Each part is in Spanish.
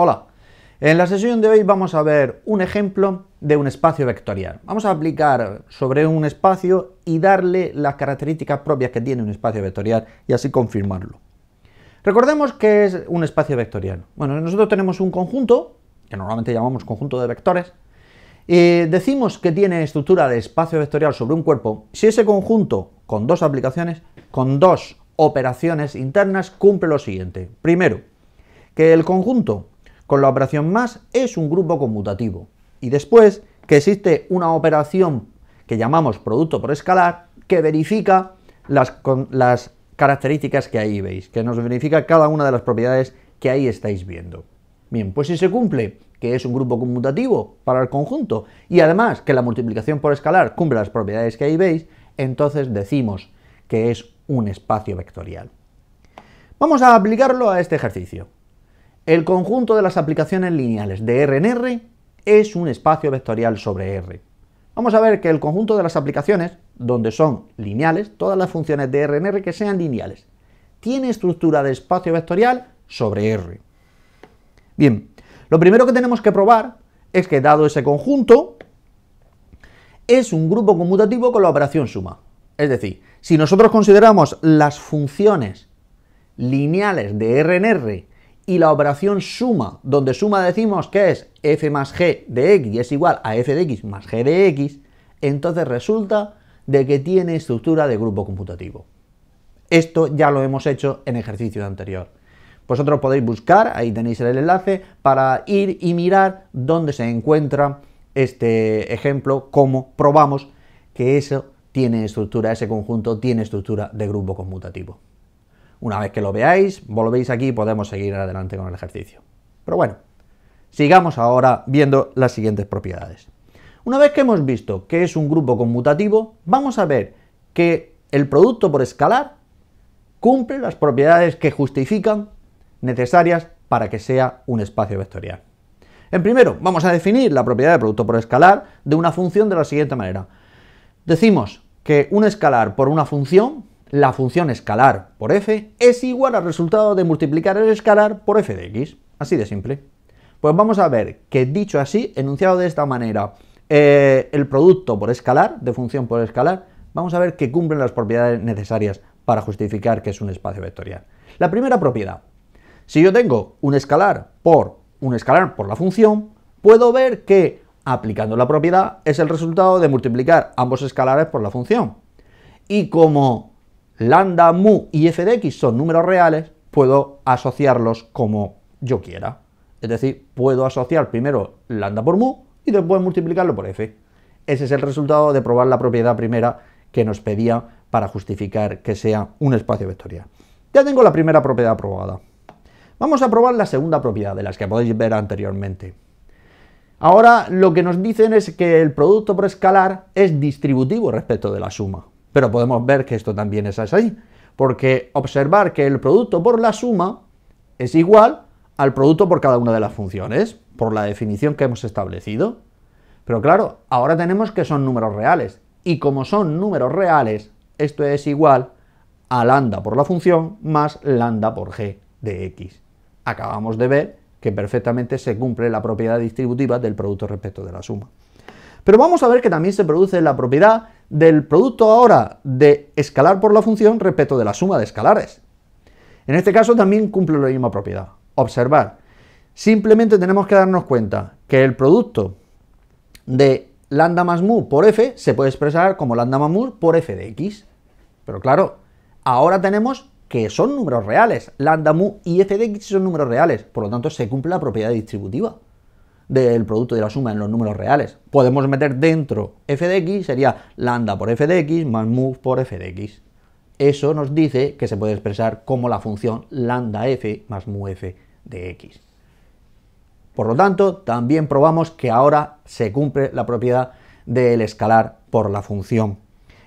Hola. En la sesión de hoy vamos a ver un ejemplo de un espacio vectorial. Vamos a aplicar sobre un espacio y darle las características propias que tiene un espacio vectorial y así confirmarlo. Recordemos qué es un espacio vectorial. Bueno, nosotros tenemos un conjunto, que normalmente llamamos conjunto de vectores, y decimos que tiene estructura de espacio vectorial sobre un cuerpo si ese conjunto con dos aplicaciones, con dos operaciones internas, cumple lo siguiente. Primero, que el conjunto con la operación más es un grupo conmutativo. Y después que existe una operación que llamamos producto por escalar que verifica las, características que ahí veis, que nos verifica cada una de las propiedades que ahí estáis viendo. Bien, pues si se cumple que es un grupo conmutativo para el conjunto y además que la multiplicación por escalar cumple las propiedades que ahí veis, entonces decimos que es un espacio vectorial. Vamos a aplicarlo a este ejercicio. El conjunto de las aplicaciones lineales de R en R es un espacio vectorial sobre R. Vamos a ver que el conjunto de las aplicaciones, donde son lineales, todas las funciones de R en R que sean lineales, tiene estructura de espacio vectorial sobre R. Bien, lo primero que tenemos que probar es que dado ese conjunto, es un grupo conmutativo con la operación suma. Es decir, si nosotros consideramos las funciones lineales de R en R y la operación suma, donde suma decimos que es f más g de x es igual a f de x más g de x, entonces resulta de que tiene estructura de grupo computativo. Esto ya lo hemos hecho en ejercicio anterior. Vosotros podéis buscar, ahí tenéis el enlace, para ir y mirar dónde se encuentra este ejemplo, cómo probamos que eso tiene estructura, ese conjunto tiene estructura de grupo conmutativo. Una vez que lo veáis, volvéis aquí y podemos seguir adelante con el ejercicio. Pero bueno, sigamos ahora viendo las siguientes propiedades. Una vez que hemos visto que es un grupo conmutativo, vamos a ver que el producto por escalar cumple las propiedades que justifican necesarias para que sea un espacio vectorial. En primero, vamos a definir la propiedad de producto por escalar de una función de la siguiente manera. Decimos que un escalar por una función la función escalar por f es igual al resultado de multiplicar el escalar por f de x. Así de simple. Pues vamos a ver que dicho así, enunciado de esta manera, eh, el producto por escalar, de función por escalar, vamos a ver que cumplen las propiedades necesarias para justificar que es un espacio vectorial. La primera propiedad. Si yo tengo un escalar por un escalar por la función, puedo ver que aplicando la propiedad es el resultado de multiplicar ambos escalares por la función. Y como lambda, mu y f de x son números reales, puedo asociarlos como yo quiera. Es decir, puedo asociar primero lambda por mu y después multiplicarlo por f. Ese es el resultado de probar la propiedad primera que nos pedía para justificar que sea un espacio vectorial. Ya tengo la primera propiedad probada. Vamos a probar la segunda propiedad, de las que podéis ver anteriormente. Ahora lo que nos dicen es que el producto por escalar es distributivo respecto de la suma. Pero podemos ver que esto también es así, porque observar que el producto por la suma es igual al producto por cada una de las funciones, por la definición que hemos establecido. Pero claro, ahora tenemos que son números reales, y como son números reales, esto es igual a lambda por la función más lambda por g de x. Acabamos de ver que perfectamente se cumple la propiedad distributiva del producto respecto de la suma. Pero vamos a ver que también se produce la propiedad del producto ahora de escalar por la función respecto de la suma de escalares. En este caso también cumple la misma propiedad. Observar. Simplemente tenemos que darnos cuenta que el producto de lambda más mu por f se puede expresar como lambda más mu por f de x. Pero claro, ahora tenemos que son números reales. Lambda mu y f de x son números reales. Por lo tanto, se cumple la propiedad distributiva del producto de la suma en los números reales. Podemos meter dentro f de x, sería lambda por f de x más mu por f de x. Eso nos dice que se puede expresar como la función lambda f más mu f de x. Por lo tanto, también probamos que ahora se cumple la propiedad del escalar por la función,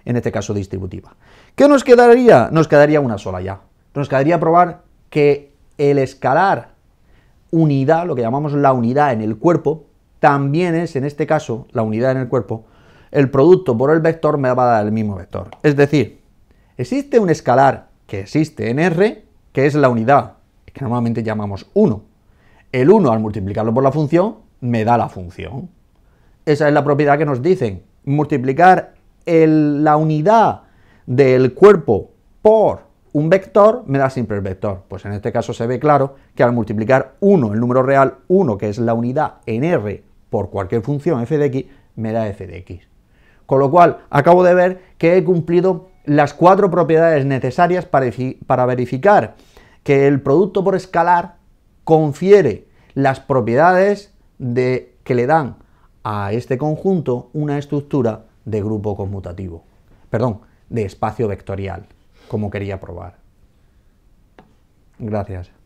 en este caso distributiva. ¿Qué nos quedaría? Nos quedaría una sola ya. Nos quedaría probar que el escalar unidad, lo que llamamos la unidad en el cuerpo, también es, en este caso, la unidad en el cuerpo, el producto por el vector me va a dar el mismo vector. Es decir, existe un escalar que existe en R, que es la unidad, que normalmente llamamos 1. El 1 al multiplicarlo por la función me da la función. Esa es la propiedad que nos dicen. Multiplicar la unidad del cuerpo por un vector me da siempre el vector. Pues en este caso se ve claro que al multiplicar 1, el número real, 1, que es la unidad en R, por cualquier función f de x, me da f de x. Con lo cual, acabo de ver que he cumplido las cuatro propiedades necesarias para, para verificar que el producto por escalar confiere las propiedades de, que le dan a este conjunto una estructura de grupo conmutativo, perdón, de espacio vectorial como quería probar. Gracias.